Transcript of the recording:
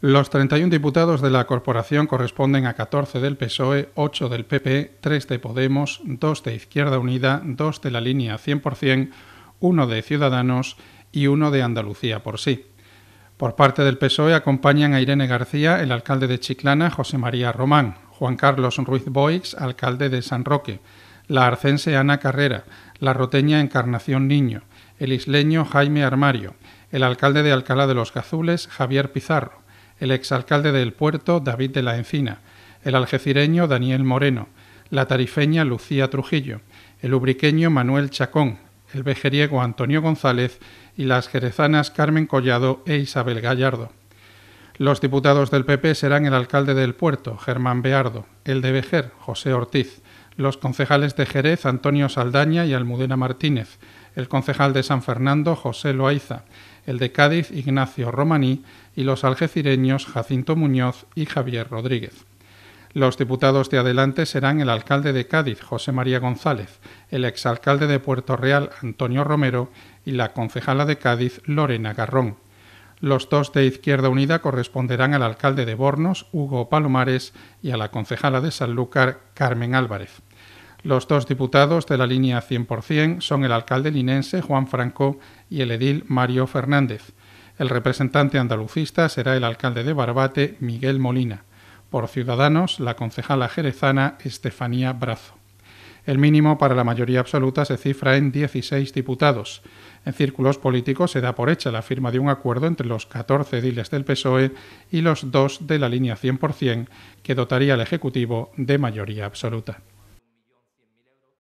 Los 31 diputados de la corporación corresponden a 14 del PSOE, 8 del PP, 3 de Podemos, 2 de Izquierda Unida, 2 de la línea 100%, 1 de Ciudadanos y 1 de Andalucía por sí. Por parte del PSOE acompañan a Irene García, el alcalde de Chiclana, José María Román, Juan Carlos Ruiz Boix, alcalde de San Roque, la arcense Ana Carrera, la roteña Encarnación Niño, el isleño Jaime Armario, el alcalde de Alcalá de los Gazules, Javier Pizarro, el exalcalde del puerto David de la Encina, el algecireño Daniel Moreno, la tarifeña Lucía Trujillo, el ubriqueño Manuel Chacón, el vejeriego Antonio González y las jerezanas Carmen Collado e Isabel Gallardo. Los diputados del PP serán el alcalde del puerto, Germán Beardo, el de Vejer, José Ortiz, los concejales de Jerez, Antonio Saldaña y Almudena Martínez, el concejal de San Fernando José Loaiza, el de Cádiz Ignacio Romaní y los algecireños Jacinto Muñoz y Javier Rodríguez. Los diputados de adelante serán el alcalde de Cádiz, José María González, el exalcalde de Puerto Real, Antonio Romero, y la concejala de Cádiz, Lorena Garrón. Los dos de Izquierda Unida corresponderán al alcalde de Bornos, Hugo Palomares, y a la concejala de Sanlúcar, Carmen Álvarez. Los dos diputados de la línea 100% son el alcalde linense Juan Franco y el edil Mario Fernández. El representante andalucista será el alcalde de Barbate Miguel Molina. Por Ciudadanos, la concejala jerezana Estefanía Brazo. El mínimo para la mayoría absoluta se cifra en 16 diputados. En círculos políticos se da por hecha la firma de un acuerdo entre los 14 ediles del PSOE y los dos de la línea 100%, que dotaría al Ejecutivo de mayoría absoluta.